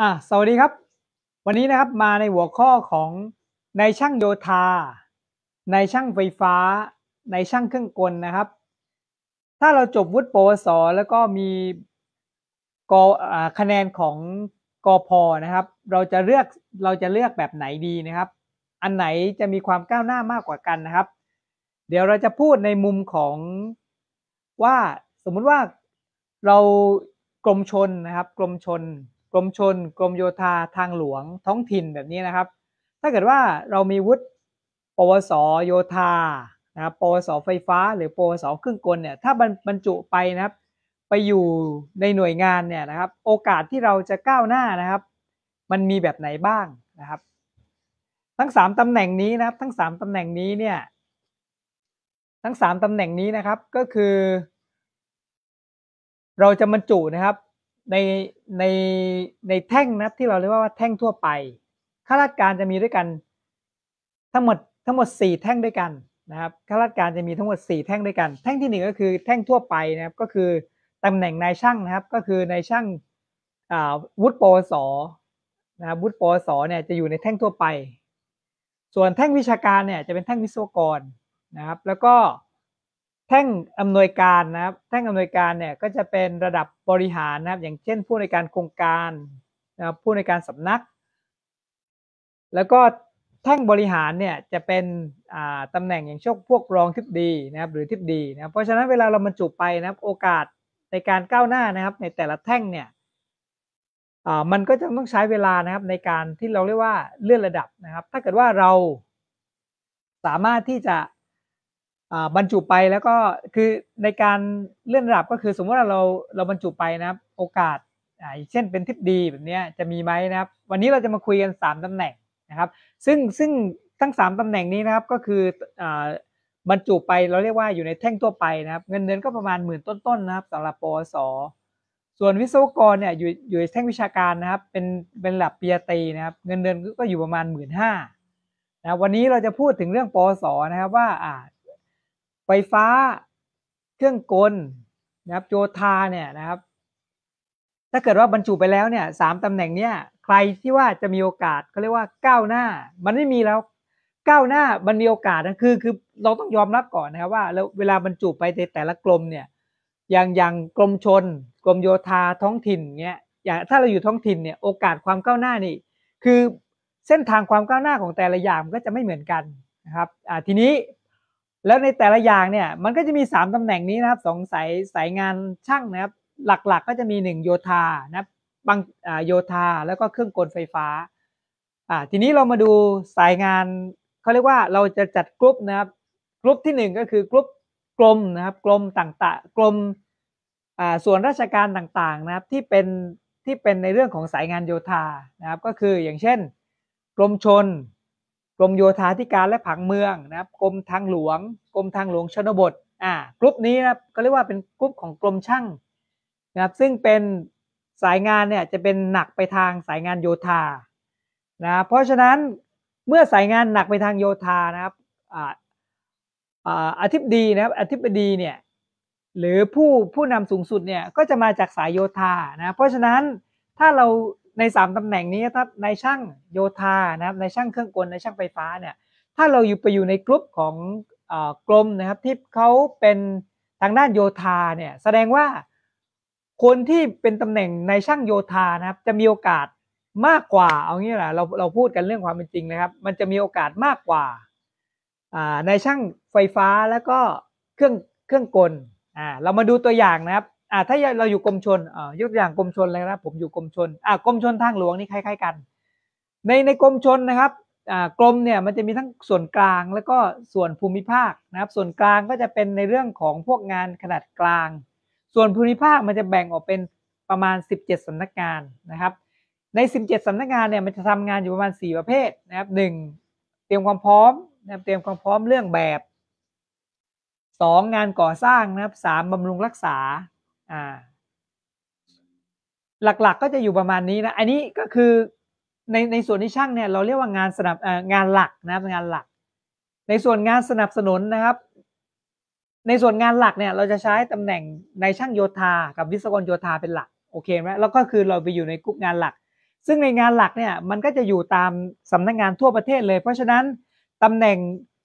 อ่ะสวัสดีครับ วันนี้นะครับมาในหัวข้อของในช่างโยธาในช่างไฟฟ้า ในช่างเครื่องกลนะครับ ถ้าเราจบ วุฒิปวสแล้วก็มีกอคะแนนของกอพอนะครับ เราจะเลือกเราจะเลือกแบบไหนดีนะครับ อันไหนจะมีความก้าวหน้ามากกว่ากันนะครับ เดี๋ยวเราจะพูดในมุมของ ว่าสมมุติว่าเรากรมชนนะครับกรมชนกรมชน กรมโยธา ทางหลวง ท้องถิ่น แบบนี้นะครับ ถ้าเกิดว่าเรามีวุฒิ ปวส โยธา นะครับ ปวส ไฟฟ้า หรือปวสเครื่องกลเนี่ย ถ้าบรรจุไปนะครับ ไปอยู่ในหน่วยงาน เนี่ยนะครับ โอกาสที่เราจะก้าวหน้านะครับ มันมีแบบไหนบ้างนะครับ ทั้งสามตำแหน่งนี้นะครับ ทั้งสามตำแหน่งนี้ เนี่ย ทั้งสามตำแหน่งนี้นะครับ ก็คือ เราจะบรรจุนะครับในในในแท่งนะที่เราเรียกว่าแท่งทั่วไปข้าราชการจะมีด้วยกันทั้งหมดทั้งหมดสี่แท่งด้วยกันนะครับข้าราชการจะมีทั้งหมดสี่แท่งด้วยกัน แท่งที่หนึ่งก็คือแท่งทั่วไปนะครับ ก็คือตำแหน่งนายช่างนะครับ ก็คือนายช่างวุฒิปวสนะครับวุฒิปวสเนี่ยจะอยู่ในแท่งทั่วไปส่วนแท่งวิชาการเนี่ย จะเป็นแท่งวิศวกรนะครับ แล้วก็แท่งอำนวยการนะครับ แท่งอำนวยการเนี่ยก็จะเป็นระดับบริหารนะครับ อย่างเช่นผู้ในการโครงการนะครับผู้ในการสำนัก แล้วก็แท่งบริหารเนี่ยจะเป็นตำแหน่งอย่างเช่นพวกรองทิบดีนะครับ หรือทิบดีนะครับ เพราะฉะนั้นเวลาเราบรรจุไปนะครับ โอกาสในการก้าวหน้านะครับ ในแต่ละแท่งเนี่ยมันก็จะต้องใช้เวลานะครับ ในการที่เราเรียกว่าเลื่อนระดับนะครับ ถ้าเกิดว่าเราสามารถที่จะบรรจุไปแล้วก็คือในการเลื่อนระดับก็คือสมมติว่าเราเราบรรจุไปนะครับ โอกาสอ่าเช่น เป็นทิปดีแบบนี้จะมีไหมนะครับ วันนี้เราจะมาคุยกัน 3ตำแหน่งนะครับ ซึ่งซึ่งทั้ง 3ตำแหน่งนี้นะครับ ก็คืออ่าบรรจุไปเราเรียกว่าอยู่ในแท่งทั่วไปนะครับ เงินเดือนก็ประมาณหมื่นต้นๆนะครับสำหรับปสส่วนวิศวกรเนี่ยอยู่อยู่ในแท่งวิชาการนะครับ เป็นเป็นหลับปียตีนะครับ เงินเดือนก็อยู่ประมาณหมื่นห้านะวันนี้เราจะพูดถึงเรื่องปสนะครับว่าอ่าไฟฟ้า เครื่องกล นะครับ โยธา เนี่ยนะครับ ถ้าเกิดว่าบรรจุไปแล้วเนี่ยสามตำแหน่งเนี่ยใครที่ว่าจะมีโอกาสเขาเรียกว่าก้าวหน้า มันไม่มีแล้ว ก้าวหน้า มันมีโอกาสนะ คือ คือ เราต้องยอมรับก่อนนะครับว่า เวลาบรรจุไปในแต่ละกรมเนี่ย อย่าง อย่างกรมชนกรมโยธา ท้องถิ่นเนี่ยอย่างถ้าเราอยู่ท้องถิ่นเนี่ย โอกาสความก้าวหน้านี่ คือ เส้นทางความก้าวหน้าของแต่ละอย่างก็จะไม่เหมือนกันนะครับ อ่า ทีนี้แล้วในแต่ละอย่างเนี่ยมันก็จะมี 3ตำแหน่งนี้นะครับสองสายสายงานช่างนะครับหลักๆก็จะมี 1 โยธานะบางโยธา แล้วก็เครื่องกลไฟฟ้าอ่าทีนี้เรามาดูสายงานเขาเรียกว่าเราจะจัดกลุ่มนะครับกลุ่มที่ 1 ก็คือกลุ่มกลมนะครับกลมต่างๆกลมอ่าส่วนราชการต่างๆนะครับที่เป็นที่เป็นในเรื่องของสายงานโยธานะครับก็คืออย่างเช่นกรมชนกรมโยธาธิการและผังเมืองนะครับกรมทางหลวงกรมทางหลวงชนบทอ่ากรุ๊ปนี้นะครับก็เรียกว่าเป็นกรุ๊ปของกรมช่างนะครับซึ่งเป็นสายงานเนี่ยจะเป็นหนักไปทางสายงานโยธานะเพราะฉะนั้นเมื่อสายงานหนักไปทางโยธานะครับอธิบดีนะครับอธิบดีเนี่ยหรือผู้ผู้นำสูงสุดเนี่ย ก็จะมาจากสายโยธานะเพราะฉะนั้นถ้าเราใน3ตำแหน่งนี้ครับนายช่างโยธานะครับนายช่างเครื่องกลนายช่างไฟฟ้าเนี่ยถ้าเราอยู่ไปอยู่ในกลุ่มของกรมนะครับที่เขาเป็นทางด้านโยธาเนี่ยแสดงว่าคนที่เป็นตำแหน่งในช่างโยธานะครับจะมีโอกาสมากกว่าเอางี้แหละเราเราพูดกันเรื่องความเป็นจริงนะครับ มันจะมีโอกาสมากกว่าในช่างไฟฟ้าแล้วก็เครื่องเครื่องกลอ่าเรามาดูตัวอย่างนะครับอ่าถ้าเราอยู่กรมชนอ่ายกตัวอย่างกรมชนเลยนะผมอยู่กรมชนอ่ากรมชนทางหลวงนี่คล้ายๆกัน ในในกรมชนนะครับอ่ากรมเนี่ยมันจะมีทั้งส่วนกลาง แล้วก็ส่วนภูมิภาคนะครับ ส่วนกลางก็จะเป็นในเรื่องของพวกงานขนาดกลาง ส่วนภูมิภาคมันจะแบ่งออกเป็นประมาณ 17สำนักงานนะครับ ใน 17สำนักงานเนี่ยมันจะทำงานอยู่ประมาณ 4 ประเภทนะครับ 1. เตรียมความพร้อมนะครับ เตรียมความพร้อมเรื่องแบบ 2. งานก่อสร้างนะครับ 3. บำรุงรักษาหลักๆกก็จะอยู่ประมาณนี้นะอันนี้ก็คือในในส่วนที่ช่างเนี่ยเราเรียกว่างานสนับงานหลักนะครับงานหลัก ในส่วนงานสนับสนุนนะครับ ในส่วนงานหลักเนี่ยเราจะใช้ตำแหน่งในช่างโยธากับวิศวกรโยธาเป็นหลักโอเคไหมแล้วก็คือเราไปอยู่ในกลุ่มงานหลัก ซึ่งในงานหลักเนี่ยมันก็จะอยู่ตามสำนักงานทั่วประเทศเลย เพราะฉะนั้นตำแหน่ง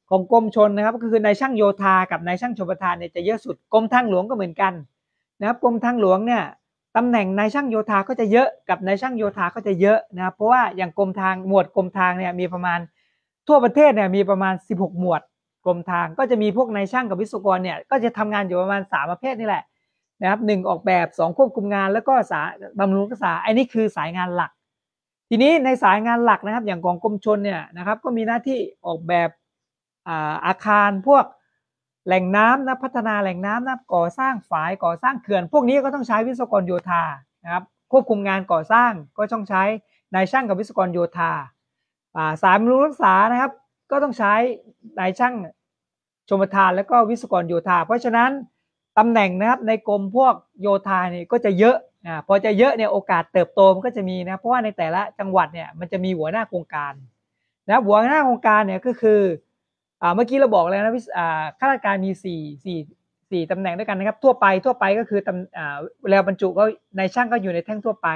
ของกรมชนนะครับก็คือในช่างโยธา กับในช่างชมประทานเนี่ยจะเยอะสุดกรมทางหลวงก็เหมือนกันนะครับกรมทางหลวงเนี่ยตำแหน่งนายช่างโยธาก็จะเยอะกับนายช่างโยธาก็จะเยอะนะครับเพราะว่าอย่างกรมทางหมวดกรมทางเนี่ยมีประมาณทั่วประเทศเนี่ยมีประมาณ 16 หมวด กรมทางก็จะมีพวกนายช่างกับวิศวกรเนี่ยก็จะทำงานอยู่ประมาณ 3 ประเภทนี่แหละนะครับหออกแบบ 2 ควบคุมงาน แล้วก็สาบำรุงรักษาไอ้นี่คือสายงานหลัก ทีนี้ในสายงานหลักนะครับอย่างของกรมชนเนี่ยนะครับก็มีหน้าที่ออกแบบอาอาคารพวกแหล่งน้ำนะพัฒนาแหล่งน้ำนะก่อสร้างฝายก่อสร้างเขื่อน พวกนี้ก็ต้องใช้วิศวกรโยธานะครับควบคุมงานก่อสร้างก็ต้องใช้นายช่างกับวิศวกรโยธาสายบรุงรักษานะครับก็ต้องใช้นายช่างชมทานและก็วิศวกรโยธา เพราะฉะนั้นตำแหน่งนะครับในกรมพวกโยธาเนี่ยก็จะเยอะนะพอจะเยอะเนี่ยโอกาสเติบโตมันก็จะมีนะเพราะว่าในแต่ละจังหวัดเนี่ยมันจะมีหัวหน้าโครงการนะหัวหน้าโครงการเนี่ยก็คือเมื่อกี้เราบอกแล้วนะพี่ข้าราชการมีสี่สี่สี่ตำแหน่งด้วยกันนะครับทั่วไปทั่วไปก็คือตำแล้วบรรจุก็ในช่างก็อยู่ในแท่งทั่วไป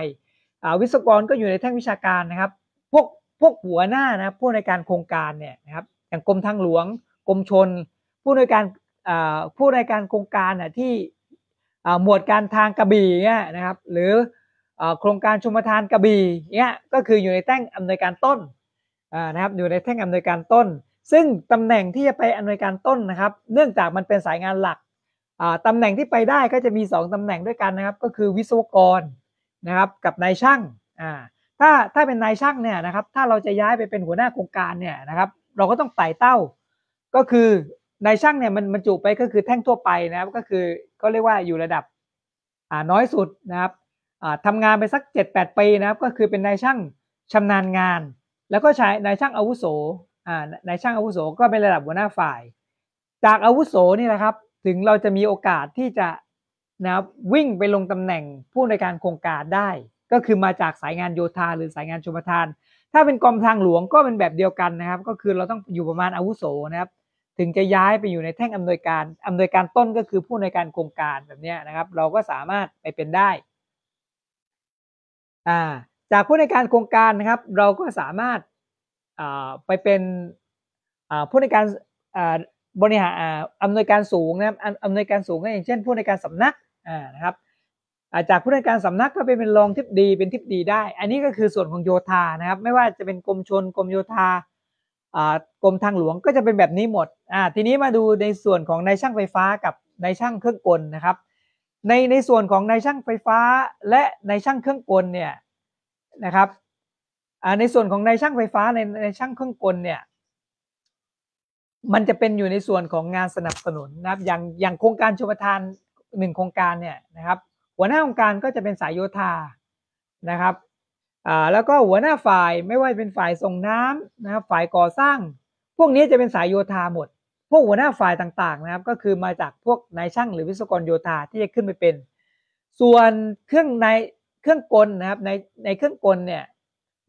วิศวกรก็อยู่ในแท่งวิชาการนะครับ พวกพวกหัวหน้านะผู้ในการโครงการเนี่ยนะครับอย่างกรมทางหลวงกรมชนผู้ในการผู้ในการโครงการน่ะที่หมวดการทางกระบี่เนี่ยนะครับหรือโครงการชุมทานกระบี่เนี่ยก็คืออยู่ในแท่งอำนวยการต้นนะครับอยู่ในแท่งอำนวยการต้นซึ่งตำแหน่งที่จะไปอำนวยการต้นนะครับ เนื่องจากมันเป็นสายงานหลักตำแหน่งที่ไปได้ก็จะมี 2 ตำแหน่งด้วยกันนะครับก็คือวิศวกรนะครับกับนายช่างถ้าถ้าเป็นนายช่างเนี่ยนะครับถ้าเราจะย้ายไปเป็นหัวหน้าโครงการเนี่ยนะครับเราก็ต้องไต่เต้า ก็คือนายช่างเนี่ยมันบรรจุไปก็คือแท่งทั่วไปนะครับก็คือก็เรียกว่าอยู่ระดับน้อยสุดนะครับทำงานไปสัก 7-8ปีนะครับก็คือเป็นนายช่างชำนาญงาน แล้วก็ใช้นายช่างอาวุโสนายช่างอาวุโสก็เป็นระดับหัวหน้าฝ่าย จากอาวุโสนี่นะครับ ถึงเราจะมีโอกาสที่จะนะครับวิ่งไปลงตำแหน่งผู้ในการโครงการได้ ก็คือมาจากสายงานโยธาหรือสายงานชุมทาน ถ้าเป็นกรมทางหลวงก็เป็นแบบเดียวกันนะครับ ก็คือเราต้องอยู่ประมาณอาวุโสนะครับ ถึงจะย้ายไปอยู่ในแท่งอำนวยการอำนวยการต้นก็คือผู้ในการโครงการแบบนี้นะครับ เราก็สามารถไปเป็นได้ อ่าจากผู้ในการโครงการนะครับ เราก็สามารถไปเป็นผู้ในการบริหารอำนวยการสูงนะครับอำนวยการสูงก็อย่างเช่น ผู้ในการสำนักนะครับจากผู้ในการสำนักก็ไปเป็นรองทิพดีเป็นทิพดีได้ อันนี้ก็คือส่วนของโยธานะครับไม่ว่าจะเป็นกรมชนกรมโยธากรมทางหลวงก็จะเป็นแบบนี้หมดทีนี้มาดูในส่วนของนายช่างไฟฟ้า กับนายช่างเครื่องกลนะครับ ในในส่วนของนายช่างไฟฟ้าและนายช่างเครื่องกลเนี่ยนะครับในส่วนของนายช่างไฟฟ้าในในช่างเครื่องกลเนี่ย มันจะเป็นอยู่ในส่วนของงานสนับสนุนนะครับ อย่างอย่างโครงการชุมทานหนึ่งโครงการเนี่ยนะครับ หัวหน้าโครงการก็จะเป็นสายโยธานะครับอ่าแล้วก็หัวหน้าฝ่ายไม่ว่าเป็นฝ่ายส่งน้ำนะครับ ฝ่ายก่อสร้าง พวกนี้จะเป็นสายโยธาหมด พวกหัวหน้าฝ่ายต่างๆ นะครับ ก็คือมาจากพวกนายช่างหรือวิศวกรโยธาที่จะขึ้นไปเป็น ส่วนเครื่องในเครื่องกลนะครับ ในในเครื่องกลเนี่ย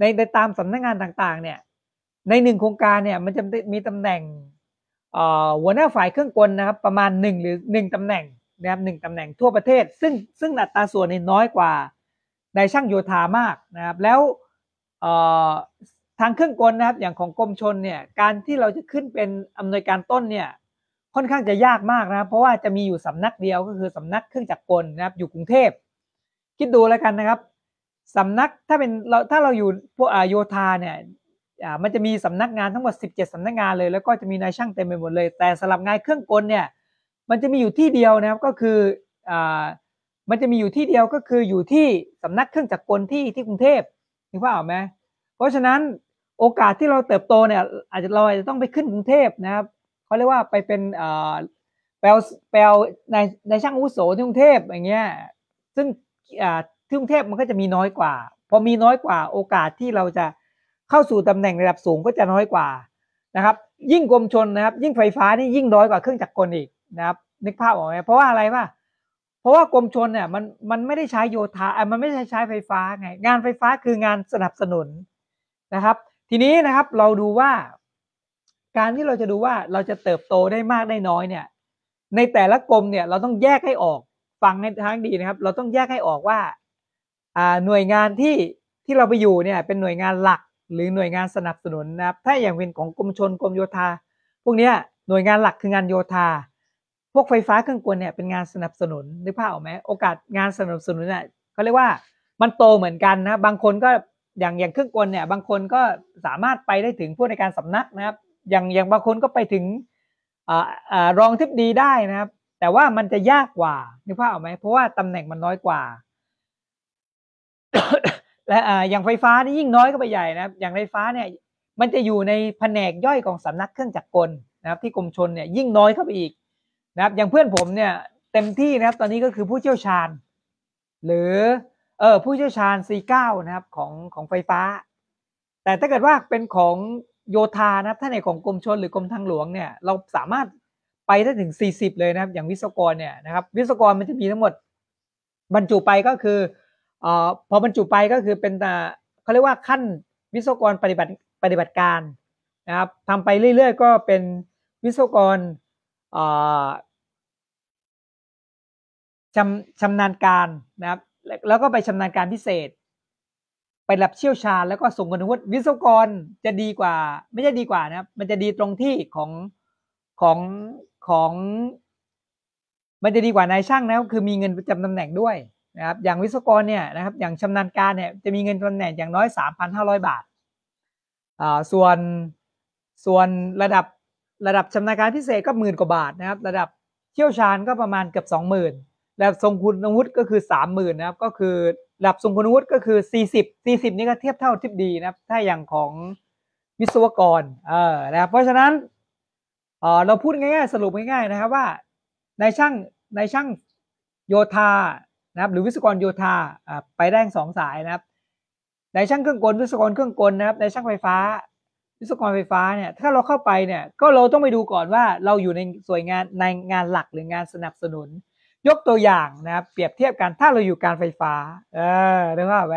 ในในตามสำนักงานต่างๆเนี่ยในหนึ่งโครงการเนี่ยมันจะมีตำแหน่งหัวหน้าฝ่ายเครื่องกลนะครับ ประมาณหนึ่งหรือหนึ่งตำแหน่งนะครับหนึ่งตำแหน่งทั่วประเทศ ซึ่งซึ่งอัตราส่วนนี่น้อยกว่าในช่างโยธามากนะครับ แล้วทางเครื่องกลนะครับ อย่างของกรมชนเนี่ยการที่เราจะขึ้นเป็นอำนวยการต้นเนี่ยค่อนข้างจะยากมากนะครับ เพราะว่าจะมีอยู่สำนักเดียวก็คือสำนักเครื่องจักรกลนะครับอยู่กรุงเทพคิดดูแล้วกันนะครับสำนักถ้าเป็นเราถ้าเราอยู่พวกโยธาเนี่ยมันจะมีสำนักงานทั้งหมด17สำนักงานเลยแล้วก็จะมีนายช่างเต็มไปหมดเลย แต่สำหรับ งานเครื่องกลเนี่ยมันจะมีอยู่ที่เดียวนะครับก็คืออมันจะมีอยู่ที่เดียวก็คืออยู่ที่สำนักเครื่องจักรกลที่ที่กรุงเทพนึกว่าออกไหมเพราะฉะนั้นโอกาสที่เราเติบโตเนี่ยอาจจะเราอาจจะต้องไปขึ้นกรุงเทพนะครับเขาเรียกว่าไปเป็นแปลแปลในในช่างอุโสที่กรุงเทพอย่างเงี้ยซึ่งที่กรุงเทพมันก็จะมีน้อยกว่าพอมีน้อยกว่าโอกาสที่เราจะเข้าสู่ตำแหน่งระดับสูงก็จะน้อยกว่านะครับ ยิ่งกรมชนนะครับ ยิ่งไฟฟ้านี่ยิ่งน้อยกว่าเครื่องจักรกลอีกนะครับ นึกภาพออกไหมเพราะว่าอะไรว่เพราะว่ากรมชนเนี่ยมันมันไม่ได้ใช้โยธาอมันไม่ใช่ใช้ไฟฟ้าไงงานไฟฟ้าคืองานสนับสนุนนะครับ ทีนี้นะครับเราดูว่าการที่เราจะดูว่าเราจะเติบโตได้มากได้น้อยเนี่ย ในแต่ละกรมเนี่ยเราต้องแยกให้ออกฟังให้ท้งดีนะครับ เราต้องแยกให้ออกว่าหน่วยงานที่ที่เราไปอยู่เนี่ยเป็นหน่วยงานหลักหรือหน่วยงานสนับสนุนนะครับถ้าอย่างเป็นของกรมชนกรมโยธาพวกนี้หน่วยงานหลักคืองานโยธา พวกไฟฟ้าเครื่องกลเนี่ยเป็นงานสนับสนุนนึกภาพออกไหมโอกาสงานสนับสนุนเนี่ยเขาเรียกว่ามันโตเหมือนกันนะบางคนก็อย่างอย่างเครื่องกลเนี่ยบางคนก็สามารถไปได้ถึงผู้ในการสำนักนะครับ อย่างอย่างบางคนก็ไปถึงออรองทิบดีได้นะครับแต่ว่ามันจะยากกว่านึกภาพออกไหมเพราะว่าตำแหน่งมันน้อยกว่าและอย่างไฟฟ้านี่ยิ่งน้อยก็ไปใหญ่นะครับ อย่างไฟฟ้าเนี่ยมันจะอยู่ในแผนกย่อยของสำนักเครื่องจักรกลนะครับ ที่กรมชนเนี่ยยิ่งน้อยเข้าไปอีกนะครับ อย่างเพื่อนผมเนี่ยเต็มที่นะครับตอนนี้ก็คือผู้เชี่ยวชาญ หรือเออผู้เชี่ยวชาญ C9 นะครับของของไฟฟ้า แต่ถ้าเกิดว่าเป็นของโยธานะครับถ้าในของกรมชนหรือกรมทางหลวงเนี่ยเราสามารถไปได้ถึง 40 เลยนะครับ อย่างวิศวกรเนี่ยนะครับวิศวกรมันจะมีทั้งหมด บรรจุไปก็คือออพอบรรจุไปก็คือเป็นเขาเรียกว่าขั้นวิศวกรปฏิบัติปฏิบัติการนะครับทำไปเรื่อยๆ ก็เป็นวิศวกรชำชำนาญการนะครับ แล้วก็ไปชำนาญการพิเศษ ไปรับเชี่ยวชาญ แล้วก็ส่งคนวุฒิวิศวกรจะดีกว่า ไม่ใช่ดีกว่านะครับ มันจะดีตรงที่ของของของมันจะดีกว่านายช่างนะก็คือมีเงินประจำตำแหน่งด้วยนะครับอย่างวิศวกรเนี่ยนะครับอย่างชำนาญการเนี่ยจะมีเงินตำแหน่งอย่างน้อย3,500 บาทอ่าส่วนส่วนระดับระดับชำนาญการพิเศษก็หมื่นกว่าบาทนะครับ ระดับเชี่ยวชาญก็ประมาณเกือบ20,000ระดับทรงคุณวุฒิก็คือ30,000นะครับก็คือระดับทรงคุณวุฒิก็คือ40 40นี่ก็เทียบเท่าทิพดีนะครับถ้าอย่างของวิศวกรเออนะครับเพราะฉะนั้นเออเราพูดง่าย ๆ สรุปง่ายๆนะครับว่าในช่างในช่างโยธานะครับหรือวิศวกรโยธาไปได้สองสายนะครับ ในช่างเครื่องกลวิศวกรเครื่องกลนะครับในช่างไฟฟ้า วิศวกรไฟฟ้าเนี่ยถ้าเราเข้าไปเนี่ยก็เราต้องไปดูก่อนว่าเราอยู่ในส่วนงานในงานหลักหรืองานสนับสนุน ยกตัวอย่างนะครับเปรียบเทียบกันถ้าเราอยู่การไฟฟ้าเออนึกว่าไป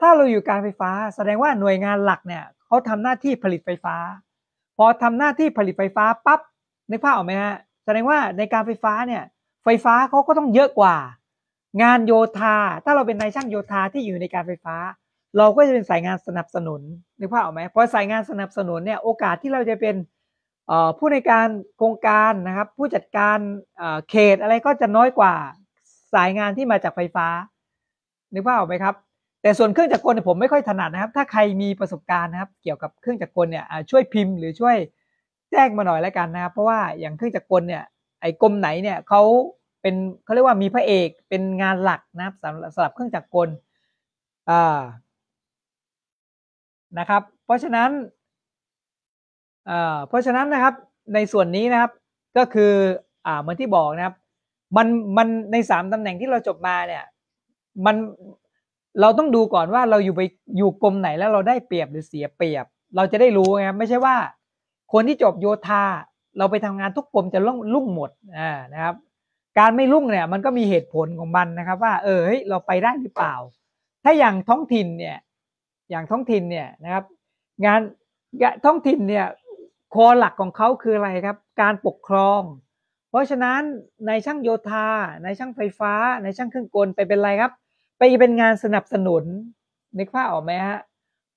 ถ้าเราอยู่การไฟฟ้า แสดงว่าหน่วยงานหลักเนี่ยเขาทำหน้าที่ผลิตไฟฟ้าพอทำหน้าที่ผลิตไฟฟ้าปั๊บนึกภาพออกไหมฮะแสดงว่าในการไฟฟ้าเนี่ยไฟฟ้าเขาก็ต้องเยอะกว่างานโยธาถ้าเราเป็นนายช่างโยธาที่อยู่ในการไฟฟ้า เราก็จะเป็นสายงานสนับสนุนนึกภาพออกไหมพอสายงานสนับสนุนเนี่ยโอกาสที่เราจะเป็นผู้ในการโครงการนะครับ ผู้จัดการเขตอะไรก็จะน้อยกว่าสายงานที่มาจากไฟฟ้านึกภาพออกไหมครับ แต่ส่วนเครื่องจักรกลเนี่ยผมไม่ค่อยถนัดนะครับถ้าใครมีประสบการณ์นะครับเกี่ยวกับเครื่องจักรกลเนี่ยช่วยพิมพ์หรือช่วยแจ้งมาหน่อยแล้วกันนะครับเพราะว่าอย่างเครื่องจักรกลเนี่ย ไอ้กรมไหนเนี่ยเขาเป็นเขาเรียกว่ามีพระเอกเป็นงานหลักนะครับสำหรับสำหรับเครื่องจักรกลอ่านะครับ เพราะฉะนั้นอ่าเพราะฉะนั้นนะครับ ในส่วนนี้นะครับ ก็คือ อ่าเหมือนที่บอกนะครับ มันมันในสามตำแหน่งที่เราจบมาเนี่ย มันเราต้องดูก่อนว่าเราอยู่ไปอยู่กรมไหนแล้วเราได้เปรียบหรือเสียเปรียบเราจะได้รู้นะครับไม่ใช่ว่าคนที่จบโยธา เราไปทำงานทุกกรมจะลุ่งลุ่งหมดอ่านะครับการไม่รุ่งเนี่ยมันก็มีเหตุผลของมันนะครับว่า เออเฮ้ยเราไปได้หรือเปล่า ถ้าอย่างท้องถิ่นเนี่ยอย่างท้องถิ่นเนี่ยนะครับ งานท้องถิ่นเนี่ยคอหลักของเขาคืออะไรครับ การปกครอง เพราะฉะนั้นในช่างโยธา ในช่างไฟฟ้า ในช่างเครื่องกลไปเป็นอะไรครับไปเป็นงานสนับสนุนนึกภาพออกไหมฮะ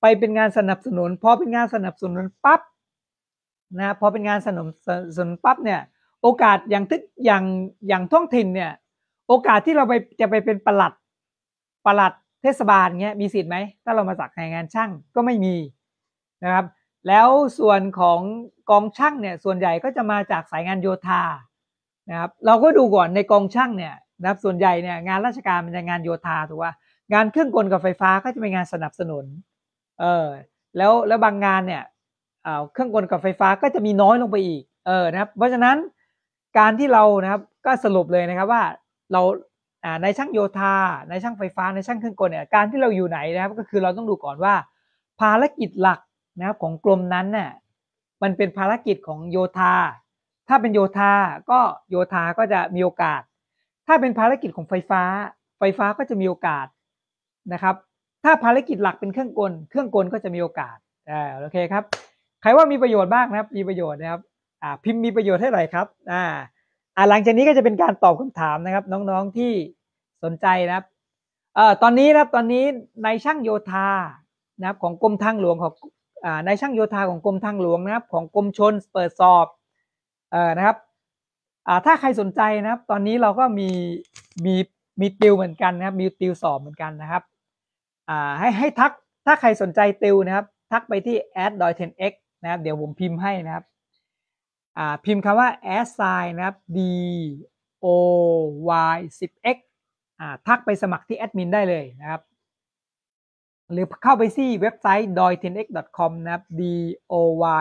ไปเป็นงานสนับสนุนพอเป็นงานสนับสนุนปั๊บนะพอเป็นงานสนับสนุนปั๊บเนี่ยโอกาส อย่างทึกอย่างอย่างท้องถิ่นเนี่ยโอกาสที่เราไปจะไปเป็นประหลัดประหลัดเทศบาลเงี้ยมีสิทธิ์ไหมถ้าเรามาสักงงานช่างก็ไม่มีนะครับแล้วส่วนของกองช่างเนี่ยส่วนใหญ่ก็จะมาจากสายงานโยธานะครับเราก็ดูก่อนในกองช่างเนี่ยนะครับส่วนใหญ่เนี่ยงานราชการมันจะงานโยธาถูกป่ะงานเครื่องกลกับไฟฟ้าก็จะเป็นงานสนับสนุนเออแล้วแล้วบางงานเนี่ยเครื่องกลกับไฟฟ้าก็จะมีน้อยลงไปอีกเออนะครับเพราะฉะนั้นการที่เรานะครับก็สรุปเลยนะครับว่าเราในช่างโยธาในช่างไฟฟ้าในช่างเครื่องกลเนี่ยการที่เราอยู่ไหนนะครับ ก็คือเราต้องดูก่อนว่า ภารกิจหลักนะครับของกรมนั้นน่ะมันเป็นภารกิจของโยธาถ้าเป็นโยธาก็โยธาก็จะมีโอกาส ถ้าเป็นภารกิจของไฟฟ้าไฟฟ้าก็จะมีโอกาสนะครับถ้าภารกิจหลักเป็นเครื่องกลเครื่องกลก็จะมีโอกาสอ่าโอเคครับใครว่ามีประโยชน์บ้างนะครับ มีประโยชน์นะครับพิมพ์มีประโยชน์ให้หน่อยครับ อ่าหลังจากนี้ก็จะเป็นการตอบคำถามนะครับ น้องๆที่สนใจนะครับเอ่อตอนนี้นะครับตอนนี้นายช่างโยธา นะครับของกรมทางหลวง ของนายช่างโยธาของกรมทางหลวงนะครับของกรมชนเปิดสอบ เอ่อ นะครับ อ่า ถ้าใครสนใจนะครับ ตอนนี้เราก็มี มี มีติวเหมือนกันนะครับมีติวสอบเหมือนกันนะครับ อ่า ให้ให้ทัก ถ้าใครสนใจติวนะครับ ทักไปที่ a d d o 1 0 x นะครับ เดี๋ยวผมพิมพ์ให้นะครับพิมพ์คำว่า a s s i g n นะครับ d o y 10 x ทักไปสมัครที่แอดมินได้เลยนะครับ หรือเข้าไปที่เว็บไซต์ d o y 1 0 x com นะครับ d o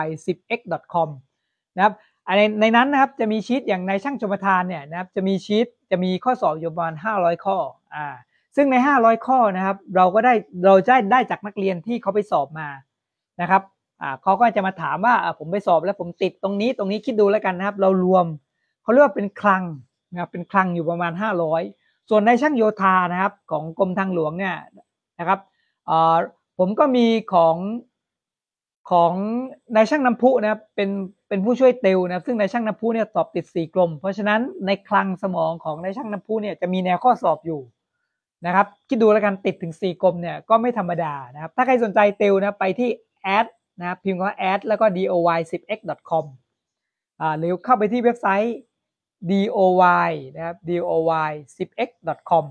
y 10 x com นะครับในในนั้นนะครับจะมีชีตอย่างในช่างชมทานเนี่ยนะครับจะมีชีตจะมีข้อสอบอยู่ประมาณ500 ข้ออ่าซึ่งใน 500 ข้อนะครับ เราก็ได้เราได้ได้จากนักเรียนที่เขาไปสอบมานะครับเขาก็จะมาถามว่าผมไปสอบแล้วผมติดตรงนี้ตรงนี้คิดดูแล้วกันนะครับเรารวมเขาเรียกว่าเป็นคลังนะครับเป็นคลังอยู่ประมาณ 500 ส่วนในช่างโยธานะครับของกรมทางหลวงเนี่ยนะครับผมก็มีของของนายช่างน้ำพุนะครับเป็นเป็นผู้ช่วยเตลนะครับ ซึ่งนายช่างน้ำพุเนี่ยสอบติดสี่กลมเพราะฉะนั้นในคลังสมองของนายช่างน้ำพุเนี่ยจะมีแนวข้อสอบอยู่นะครับคิดดูแล้วกันติดถึงสี่กลมเนี่ยก็ไม่ธรรมดานะครับ ถ้าใครสนใจเตลนะไปที่ add นะครับพิมพ์ว่า add แล้วก็ doy10x.com อ่าหรือเข้าไปที่เว็บไซต์ doy นะครับ doy10x.com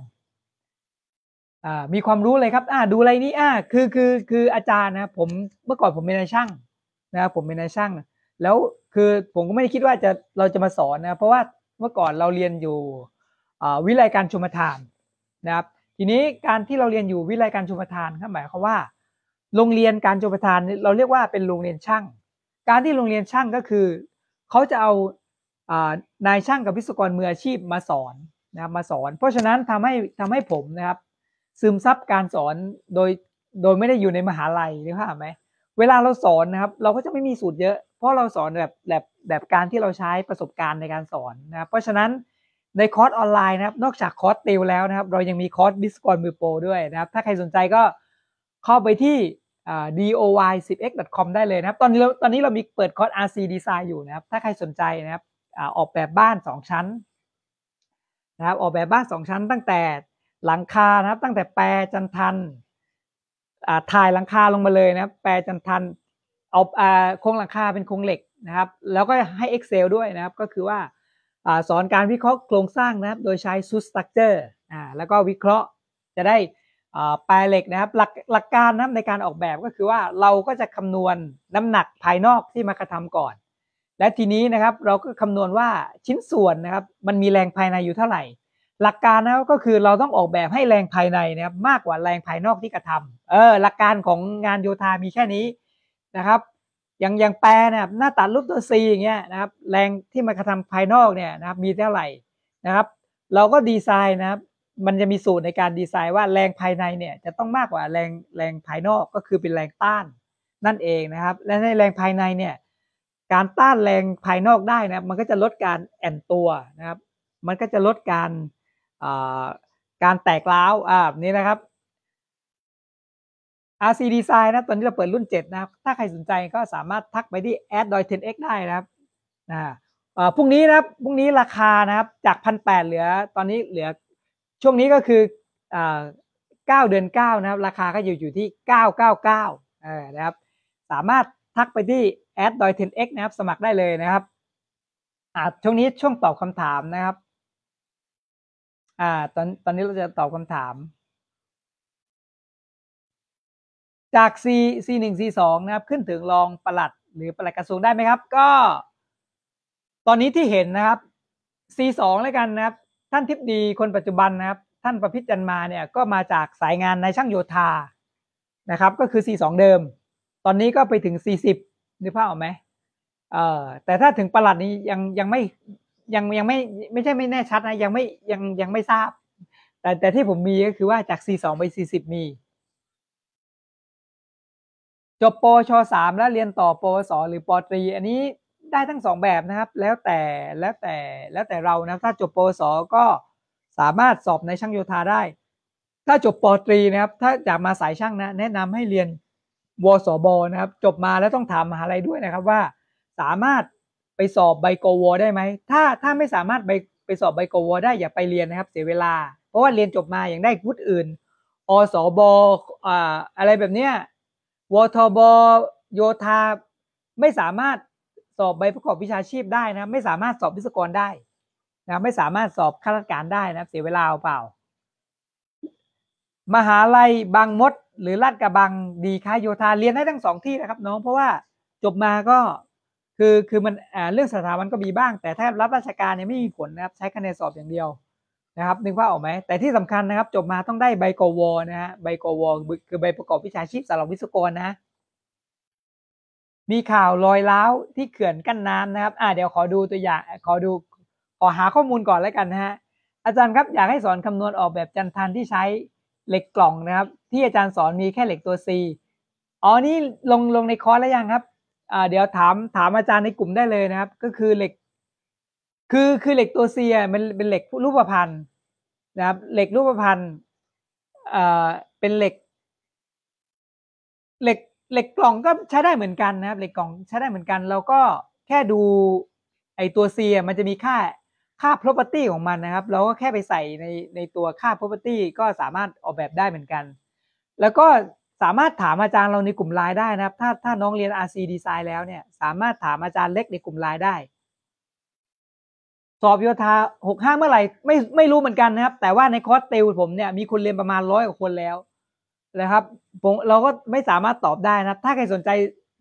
อ่ามีความรู้เลยครับ อ่าดูอะไรนี่อ่าคือคือคืออาจารย์นะผมเมื่อก่อนผมเป็นนายช่างนะครับผมเป็นนายช่างแล้วคือผมก็ไม่ได้คิดว่าจะเราจะมาสอนนะเพราะว่าเมื่อก่อนเราเรียนอยู่วิไลการชุมทานนะครับ ทีนี้การที่เราเรียนอยู่วิไลการชุมทานก็หมายความว่าโรงเรียนการจุประทานเราเรียกว่าเป็นโรงเรียนช่าง การที่โรงเรียนช่างก็คือเขาจะเอานายช่างกับวิศวกรมืออาชีพมาสอนนะครับมาสอน เพราะฉะนั้นทำให้ทำให้ผมนะครับซึมซับการสอนโดยโดยไม่ได้อยู่ในมหาลัยนะคราบไหมเวลาเราสอนนะครับเราก็จะไม่มีสูตรเยอะเพราะเราสอนแบบแบบแบบการที่เราใช้ประสบการณ์ในการสอนนะครับเพราะฉะนั้นในคอร์สออนไลน์นะครับนอกจากคอร์สติวแล้วนะครับ เรายังมีคอร์สบิสกอนมือโปรด้วยนะครับ ถ้าใครสนใจก็เข้าไปที่ doy10x.com ได้เลยนะครับตอนนี้ตอนนี้เรามีเปิดคอร์ส RC Design อยู่นะครับถ้าใครสนใจนะครับออกแบบบ้าน 2 ชั้นนะครับออกแบบบ้าน 2 ชั้นตั้งแต่หลังคานะครับตั้งแต่แปรจันทันถ่ายหลังคาลงมาเลยนะครับแปรจันทันเอาโครงหลังคาเป็นโครงเหล็กนะครับแล้วก็ให้ Excel ด้วยนะครับก็คือว่าอสอนการวิเคราะห์โครงสร้างนะครับโดยใช้ s u ส Structure แล้วก็วิเคราะห์จะได้แปรเหล็กนะครับ หลักหลักการนะในการออกแบบก็คือว่าเราก็จะคำนวณน้ำหนักภายนอกที่มากระทำก่อน และทีนี้นะครับเราก็คำนวณว่าชิ้นส่วนนะครับ มันมีแรงภายในอยู่เท่าไหร่ หลักการนะก็คือเราต้องออกแบบให้แรงภายในนะครับมากกว่าแรงภายนอกที่กระทำเออหลักการของงานโยธามีแค่นี้นะครับอย่างอย่างแปรนะครับหน้าตัดรูปตัวซีอย่างเงี้ยนะครับ แรงที่มากระทำภายนอกเนี่ยนะครับ มีเท่าไหร่นะครับ เราก็ดีไซน์นะครับมันจะมีสูตรในการดีไซน์ว่าแรงภายในเนี่ยจะต้องมากกว่าแรงแรงภายนอกก็คือเป็นแรงต้านนั่นเองนะครับ และในแรงภายในเนี่ยการต้านแรงภายนอกได้นะมันก็จะลดการแอนตัวนะครับมันก็จะลดการการแตกร้าวอ่านี้นะครับ RC Design นะตอนนี้เราเปิดรุ่น7นะครับถ้าใครสนใจก็สามารถทักไปที่ a d d o i 1 0 x ได้นะครับนะพรุ่งนี้นะครับพรุ่งนี้ราคานะครับจาก 1,800 เหลือตอนนี้เหลือช่วงนี้ก็คือเก้าเดือนเก้านะครับ ราคาก็อยู่อยู่ที่เก้าเก้าเก้านะครับ สามารถทักไปที่แอดดอยเทนเอ็กนะครับ สมัครได้เลยนะครับช่วงนี้ช่วงตอบคำถามนะครับ อ่า ตอนตอนนี้เราจะตอบคำถาม จาก C C หนึ่ง C สองนะครับขึ้นถึงรองประหลัดหรือประหลัดกระทรวงได้ไหมครับ ก็ตอนนี้ที่เห็นนะครับ C สองแล้วกันนะครับท่านทิพดีคนปัจจุบันนะครับ ท่านประพิจันมาเนี่ยก็มาจากสายงานในช่างโยธานะครับ ก็คือ c 2เดิม ตอนนี้ก็ไปถึง1 0นึกภาพออกไหมเอ่อแต่ถ้าถึงประหลัดนี้ยังยังไม่ยังยังไม่ไม่ใช่ไม่แน่ชัดนะ ยังไม่ยังยังไม่ทราบ แต่แต่ที่ผมมีก็คือว่าจาก c 2ไป1 0มีจบปชสามแล้วเรียนต่อปวสหรือปตรี อันนี้ได้ทั้งสองแบบนะครับ แล้วแต่แล้วแต่แล้วแต่เรานะ ถ้าจบปวสก็สามารถสอบในช่างโยธาได้ถ้าจบปตรีนะครับ ถ้าอยากมาสายช่างนะแนะนำให้เรียนวสบ นะครับ จบมาแล้วต้องถามมหาลัยด้วยนะครับ ว่าสามารถไปสอบใบโกวได้ไหมถ้าถ้าไม่สามารถไปไปสอบใบโกวได้อย่าไปเรียนนะครับ เสียเวลาเพราะว่าเรียนจบมาอย่างได้พุทิอื่นอสบอ่าอะไรแบบเนี้ยวทบโยธาไม่สามารถสอบใบประกอบวิชาชีพได้นะไม่สามารถสอบวิศวกรได้นะไม่สามารถสอบข้าราชการได้นะเสียเวลาเปล่า มหาลัยบางมด หรือลาดกระบังดีค้าโยธาเรียนได้ทั้งสองที่ นะครับน้องเพราะว่าจบมาก็คือคือมันเรื่องสถาบันก็มีบ้าง แต่ถ้ารับราชการเนี่ยไม่มีผลนะครับใช้คะแนนสอบอย่างเดียวนะครับ นึกว่าออกไหมแต่ที่สำคัญนะครับ จบมาต้องได้ใบกวนะฮะใบกวคือใบประกอบวิชาชีพสำหรับวิศวกรนะมีข่าวลอยล้าวที่เขื่อนกั้นน้ำนะครับ อ่าเดี๋ยวขอดูตัวอย่างขอดูขอหาข้อมูลก่อนแล้วกันนะฮะอาจารย์ครับอยากให้สอนคำนวณออกแบบจันทันที่ใช้เหล็กกล่องนะครับ ที่อาจารย์สอนมีแค่เหล็กตัว C อ๋อนี่ลงลงในคอร์สแล้วยังครับ อ่า เดี๋ยวถามถามอาจารย์ในกลุ่มได้เลยนะครับ ก็คือเหล็ก คือคือเหล็กตัว C มันเป็นเหล็กรูปพันธ์นะครับ เหล็กรูปพันธ์อ่าเป็นเหล็กเหล็กเหล็กกล่องก็ใช้ได้เหมือนกันนะครับเหล็กกล่องใช้ได้เหมือนกันเราก็แค่ดูไอตัวซีมันจะมีค่าค่า property ของมันนะครับเราก็แค่ไปใส่ในในตัวค่า property ก็สามารถออกแบบได้เหมือนกัน แล้วก็สามารถถามอาจารย์เราในกลุ่มไลน์ได้นะครับถ้าถ้าน้องเรียน RC Design แล้วเนี่ยสามารถถามอาจารย์เล็กในกลุ่มไลน์ได้สอบโยธาหกห้าเมื่อไหร่ไม่ไม่รู้เหมือนกันนะครับ แต่ว่าในคอร์สเตลผมเนี่ยมีคนเรียนประมาณร้อยกว่าคนแล้วนะครับผมเราก็ไม่สามารถตอบได้นะ ถ้าใครสนใจ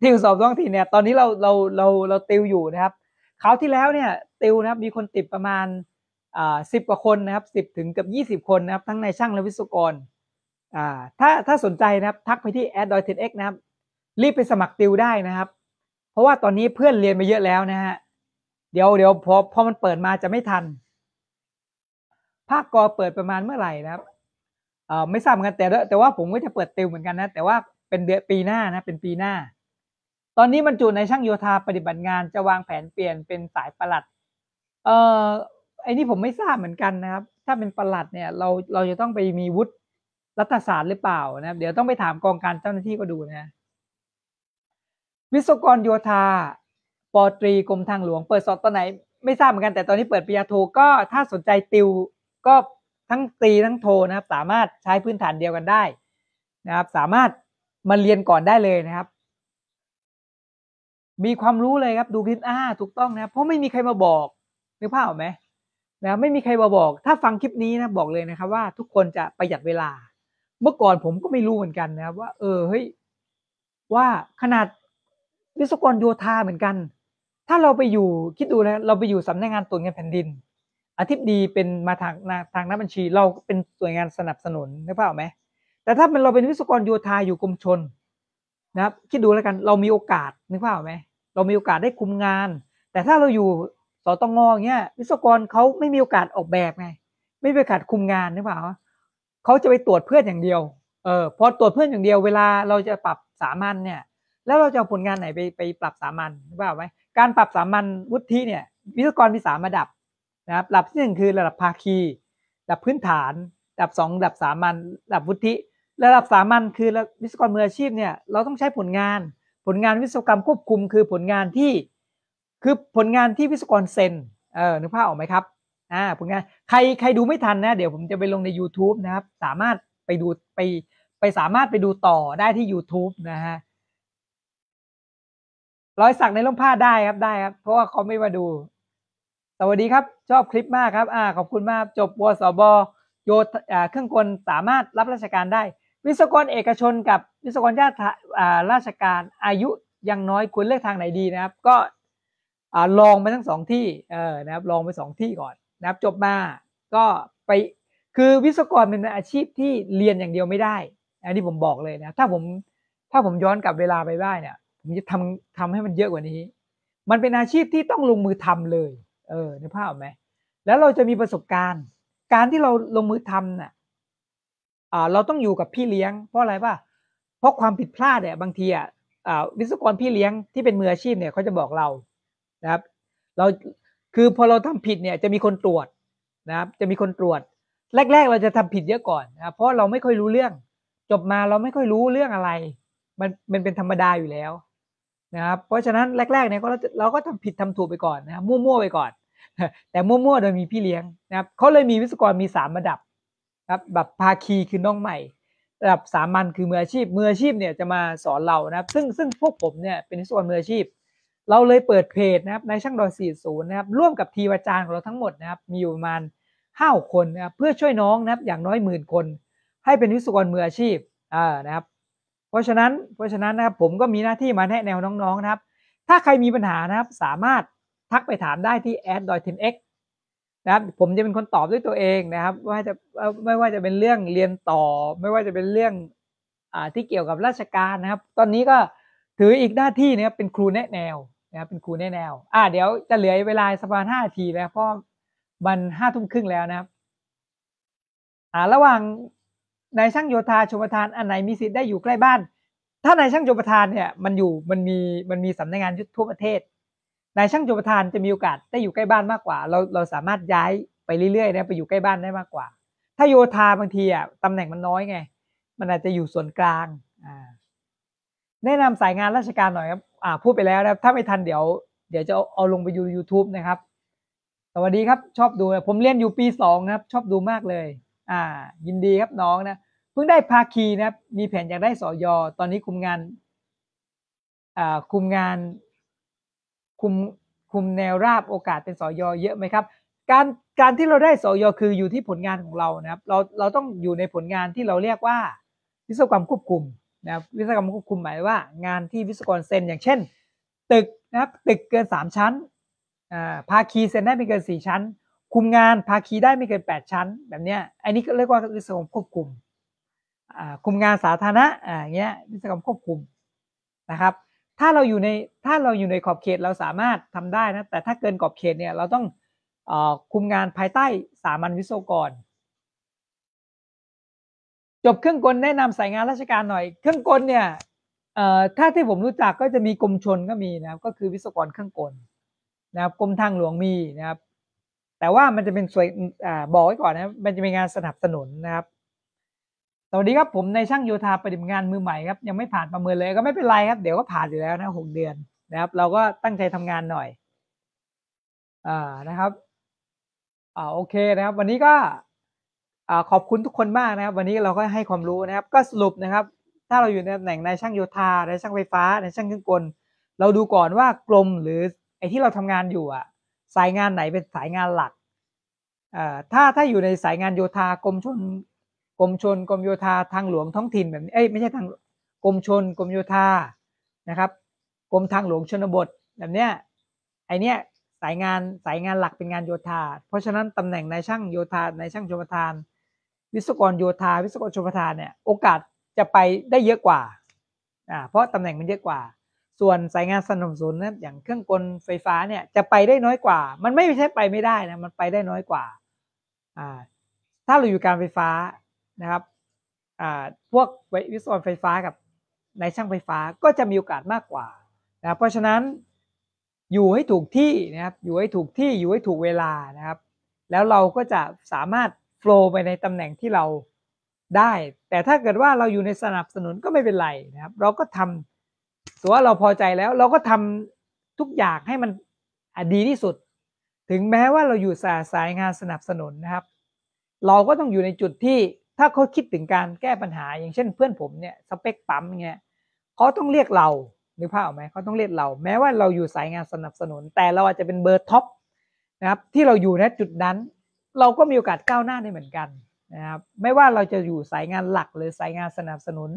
ติวสอบท้องถิ่นเนี่ยตอนนี้เราเราเราเราติวอยู่นะครับ คราวที่แล้วเนี่ย ติวนะครับ มีคนติดประมาณอ่าสิบกว่าคนนะครับสิบถึงกับยี่สิบคนนะครับ ทั้งในช่างและวิศวกรอ่าถ้าถ้าสนใจนะครับทักไปที่ ad d o i t e x นะครับ รีบไปสมัครติวได้นะครับ เพราะว่าตอนนี้เพื่อนเรียนไปเยอะแล้วนะฮะเดี๋ยวเดี๋ยวพอพอมันเปิดมาจะไม่ทัน ภาคกอเปิดประมาณเมื่อไหร่นะครับไม่ทราบเหมือนกันแต่แต่ว่าผมก็จะเปิดติวเหมือนกันนะแต่ว่าเป็นเดือนปีหน้านะเป็นปีหน้า ตอนนี้บรรจุในช่างโยธาปฏิบัติงานจะวางแผนเปลี่ยนเป็นสายประหลัดเอ่อไอ้นี่ผมไม่ทราบเหมือนกันนะครับ ถ้าเป็นประหลัดเนี่ยเราเราจะต้องไปมีวุฒิรัฐศาสตร์หรือเปล่านะเดี๋ยวต้องไปถามกองการเจ้าหน้าที่ก็ดูนะ วิศวกรโยธาปอตรีกรมทางหลวงเปิดสอบตอนไหนไม่ทราบเหมือนกัน แต่ตอนนี้เปิดปริญญาโทก็ถ้าสนใจติวก็ทั้งตีทั้งโทนะครับ สามารถใช้พื้นฐานเดียวกันได้ นะครับ สามารถมาเรียนก่อนได้เลยนะครับ มีความรู้เลยครับดูคลิปอ่าถูกต้องนะเพราะไม่มีใครมาบอกนึกภาพออกไหมนะไม่มีใครมาบอก ถ้าฟังคลิปนี้นะบอกเลยนะครับว่าทุกคนจะประหยัดเวลา เมื่อก่อนผมก็ไม่รู้เหมือนกันนะครับ ว่าเออเฮ้ย ว่าขนาดวิศวกรโยธาเหมือนกัน ถ้าเราไปอยู่คิดดูนะเราไปอยู่สำนักงงานตรวจเงินแผ่นดินอธิบดีเป็นมาทางทางนักบัญชีเราเป็นส่วนงานสนับสนุนนึกภาพไหมแต่ถ้าเป็นเราเป็นวิศวกรโยธาอยู่กรมชนนะครับคิดดูแล้วกันเรามีโอกาสนึกภาพไหมเรามีโอกาสได้คุมงาน แต่ถ้าเราอยู่สตงเงี้ยวิศวกรเขาไม่มีโอกาสออกแบบไงไม่ไปขาดคุมงานนึกภาพเขาจะไปตรวจเพื่อนอย่างเดียวเออพอตรวจเพื่อนอย่างเดียวเวลาเราจะปรับสามัญเนี่ยแล้วเราจะเอาผลงานไหนไปไปปรับสามัญนึกภาพไหมการปรับสามัญวุฒิเนี่ยวิศวกรมีสามระดับนะครับ ระดับที่หนึ่งคือระดับภาคี ระดับพื้นฐาน ระดับสองระดับสามัญ ระดับวุฒิ ระดับสามัญคือวิศวกรมืออาชีพเนี่ย เราต้องใช้ผลงาน ผลงานวิศวกรรมควบคุม คือผลงานที่คือผลงานที่วิศวกรเซ็นเออนึกภาพออกไหมครับอ่าผลงานใครใครดูไม่ทันนะ เดี๋ยวผมจะไปลงใน YouTube นะครับ สามารถไปดูไปไปสามารถไปดูต่อได้ที่ YouTube นะฮะรอยสักในร่มผ้าได้ครับได้ครับ เพราะว่าเขาไม่มาดูสวัสดีครับชอบคลิปมากครับอ่าขอบคุณมากจบวสบโยธอ่าเครื่องกลสามารถรับราชการได้ วิศวกรเอกชนกับวิศวกรญาติอ่าราชการอายุยังน้อยควรเลือกทางไหนดีนะครับ ก็อ่าลองไปทั้งสองที่เออนะครับลองไปสองที่ก่อนนะครับจบมาก็ไปคือวิศวกรเป็นอาชีพที่เรียนอย่างเดียวไม่ได้อันนี้ผมบอกเลยนะถ้าผมถ้าผมย้อนกลับเวลาไปได้เนี่ยผมจะทำทำให้มันเยอะกว่านี้ มันเป็นอาชีพที่ต้องลงมือทำเลยเออนึกภาพไหม แล้วเราจะมีประสบการณ์ การที่เราลงมือทำน่ะ อ่า เราต้องอยู่กับพี่เลี้ยง เพราะอะไรป่ะเพราะความผิดพลาดเนี่ย บางทีอ่ะอ่า วิศวกรพี่เลี้ยงที่เป็นมืออาชีพเนี่ยเขาจะบอกเรา นะครับ เราคือพอเราทำผิดเนี่ยจะมีคนตรวจนะครับ จะมีคนตรวจ แรก ๆเราจะทำผิดเยอะก่อนนะเพราะเราไม่ค่อยรู้เรื่อง จบมาเราไม่ค่อยรู้เรื่องอะไร มันมันเป็นธรรมดาอยู่แล้วนะครับเพราะฉะนั้นแรกๆเนี่ยก็เราก็ทำผิดทำถูกไปก่อนนะครับมั่วๆไปก่อน แต่มั่วๆโดยมีพี่เลี้ยงนะครับเขาเลยมีวิศวกรมีสามระดับครับ แบบภาคีคือน้องใหม่ระดับสามัญคือมืออาชีพมืออาชีพเนี่ยจะมาสอนเรานะครับ ซึ่งซึ่งพวกผมเนี่ยเป็นวิศวกรมืออาชีพ เราเลยเปิดเพจนะครับในช่างดอยสี่ศูนย์นะครับ ร่วมกับทีวาจารย์ของเราทั้งหมดนะครับ มีอยู่ประมาณห้าคนนะครับเพื่อช่วยน้องนะครับ อย่างน้อยหมื่นคน ให้เป็นวิศวกรมืออาชีพอ่านะครับเพราะฉะนั้นเพราะฉะนั้นนะครับ ผมก็มีหน้าที่มาแนะแนวน้องๆนะครับ ถ้าใครมีปัญหานะครับ สามารถทักไปถามได้ที่แอดดอยทีมเอ็กนะครับ ผมจะเป็นคนตอบด้วยตัวเองนะครับว่าจะไม่ว่าจะเป็นเรื่องเรียนต่อ ไม่ว่าจะเป็นเรื่องอที่เกี่ยวกับราชการนะครับ ตอนนี้ก็ถืออีกหน้าที่นะครับเป็นครูแนะแนวนะครับเป็นครูแนะแนวอ่าเดี๋ยวจะเหลือเวลาสักประมาณห้าทีแล้วเพราะมันห้าทุ่มครึ่งแล้วนะครับอ่าระหว่างนายช่างโยธาชมประทานอันไหนมีสิทธิ์ได้อยู่ใกล้บ้าน ถ้านายช่างโยประทานเนี่ยมันอยู่มันมีมันมีสำนักงานทั่วประเทศนายช่างโยประทานจะมีโอกาสได้อยู่ใกล้บ้านมากกว่า เราเราสามารถย้ายไปเรื่อยๆ นะไปอยู่ใกล้บ้านได้มากกว่า ถ้าโยธาบางทีอ่ะตำแหน่งมันน้อยไงมันอาจจะอยู่ส่วนกลางแนะนำสายงานราชการหน่อยครับอ่าพูดไปแล้วนะถ้าไม่ทันเดี๋ยวเดี๋ยวจะเอาลงไปยูยู u t u b e นะครับสวัสดีครับชอบดูผมเรียนอยู่ปีสองครับชอบดูมากเลยอ่ายินดีครับน้องนะเพิ่งได้ภาคีนะมีแผนอยากได้สอยอตอนนี้คุมงานอ่าคุมงานคุมคุมแนวราบโอกาสเป็นสอยอเยอะไหมครับการการที่เราได้สอยอคืออยู่ที่ผลงานของเรานะครับเราเราต้องอยู่ในผลงานที่เราเรียกว่าวิศวกรรมควบคุมนะครับวิศวกรรมควบคุมหมายว่างานที่วิศวกรเซ็นอย่างเช่น ตึกนะครับตึกเกินสามชั้นภาคีเซ็นได้ไม่เกินสี่ชั้นคุมงานภาคีได้ไม่เกิน 8 ชั้นแบบเนี้ยอันนี้ก็เรียกว่าวิศวกรรมควบคุมคุมงานสาธารณะอ่าเงี้ยวิศวกรรมควบคุมนะครับ ถ้าเราอยู่ในถ้าเราอยู่ในขอบเขตเราสามารถทำได้นะแต่ถ้าเกินขอบเขตเนี่ยเราต้องอคุมงานภายใต้สามัญวิศวกร จบเครื่องกลแนะนำสายงานราชการหน่อย เครื่องกลเนี่ยถ้าที่ผมรู้จักก็จะมีกรมชนก็มีนะครับ ก็คือวิศวกรเครื่องกลนะครับกรมทางหลวงมีนะครับแต่ว่ามันจะเป็นส่าบอกไว้ก่อนนะ มันจะเป็นงานสนับสนุนนะครับสวัสดีครับผมในช่างโยธาปฏิบัติงานมือใหม่ครับ ยังไม่ผ่านประเมินเลย ก็ไม่เป็นไรครับ เดี๋ยวก็ผ่านอยู่แล้วนะหกเดือนนะครับ เราก็ตั้งใจทำงานหน่อย อ่า นะครับ อ่า โอเคนะครับ วันนี้ก็ อ่า ขอบคุณทุกคนมากนะครับ วันนี้เราก็ให้ความรู้นะครับ ก็สรุปนะครับ ถ้าเราอยู่ในตำแหน่งในช่างโยธาในช่างไฟฟ้า ในช่างเครื่องกล เราดูก่อนว่ากลมหรือไอที่เราทำงานอยู่อ่ะสายงานไหนเป็นสายงานหลักถ้าถ้าอยู่ในสายงานโยธากรมชนกรมชนกรมโยธาทางหลวงท้องถิ่นแบบนี้เอ้ยไม่ใช่ทางกรมชนกรมโยธา นะครับกรมทางหลวงชนบทแบบเนี้ยไอเนี้ยสายงานสายงานหลักเป็นงานโยธา เพราะฉะนั้นตำแหน่งนายช่างโยธานายช่างชมรทาน วิศวกรโยธา วิศวกรชมรทานเนี่ยโอกาสจะไปได้เยอะกว่า อ่า เพราะตำแหน่งมันเยอะกว่าส่วนสายงานสนับสนุนนั่นอย่างเครื่องกลไฟฟ้าเนี่ยจะไปได้น้อยกว่า มันไม่ใช่ไปไม่ได้นะมันไปได้น้อยกว่าอ่า ถ้าเราอยู่การไฟฟ้านะครับอ่าพวกวิศวกรไฟฟ้ากับนายช่างไฟฟ้าก็จะมีโอกาสมากกว่านะเพราะฉะนั้นอยู่ให้ถูกที่นะครับอยู่ให้ถูกที่อยู่ให้ถูกเวลานะครับ แล้วเราก็จะสามารถโฟล์ไปในตำแหน่งที่เราได้แต่ถ้าเกิดว่าเราอยู่ในสนับสนุนก็ไม่เป็นไรนะครับเราก็ทำรืว่าเราพอใจแล้วเราก็ทำทุกอย่างให้มันดีที่สุด ถึงแม้ว่าเราอยู่สายสายงานสนับสนุนนะครับ เราก็ต้องอยู่ในจุดที่ถ้าเขาคิดถึงการแก้ปัญหา อย่างเช่น เพื่อนผมเนี่ยสเปคปั๊มเงี้ยเขาต้องเรียกเราหรือภาพออกไหมเขาต้องเรียกเราแม้ว่าเราอยู่สายงานสนับสนุน แต่เราอาจจะเป็นเบอร์ท็อปนะครับที่เราอยู่ในจุดนั้น เราก็มีโอกาสก้าวหน้าได้เหมือนกันนะครับไม่ว่าเราจะอยู่สายงานหลักหรือสายงานสนับสนุน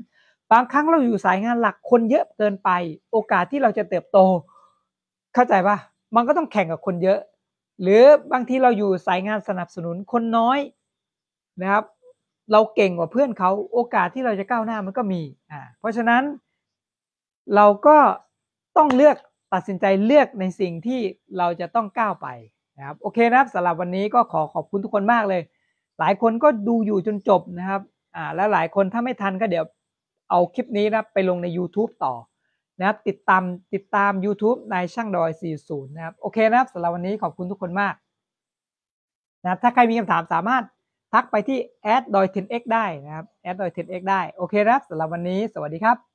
บางครั้งเราอยู่สายงานหลักคนเยอะเกินไป โอกาสที่เราจะเติบโต เข้าใจปะมันก็ต้องแข่งกับคนเยอะ หรือบางทีเราอยู่สายงานสนับสนุนคนน้อยนะครับ เราเก่งกว่าเพื่อนเขาโอกาสที่เราจะก้าวหน้ามันก็มีอ่าเพราะฉะนั้นเราก็ต้องเลือกตัดสินใจเลือกในสิ่งที่เราจะต้องก้าวไปนะครับโอเคนะครับสำหรับวันนี้ก็ขอขอบคุณทุกคนมากเลย หลายคนก็ดูอยู่จนจบนะครับอ่าและหลายคนถ้าไม่ทันก็เดี๋ยวเอาคลิปนี้นะไปลงใน YouTube ต่อนะครับติดตามติดตาม YouTube นช่างดอย40 นะครับ โอเคนะครับสำหรับวันนี้ขอบคุณทุกคนมากนะถ้าใครมีคำถามสามารถทักไปที่ a d d o เ1 0 x ได้นะครับ a d d o เ1 0 x ได้โอเคนะครับสำหรับวันนี้สวัสดีครับ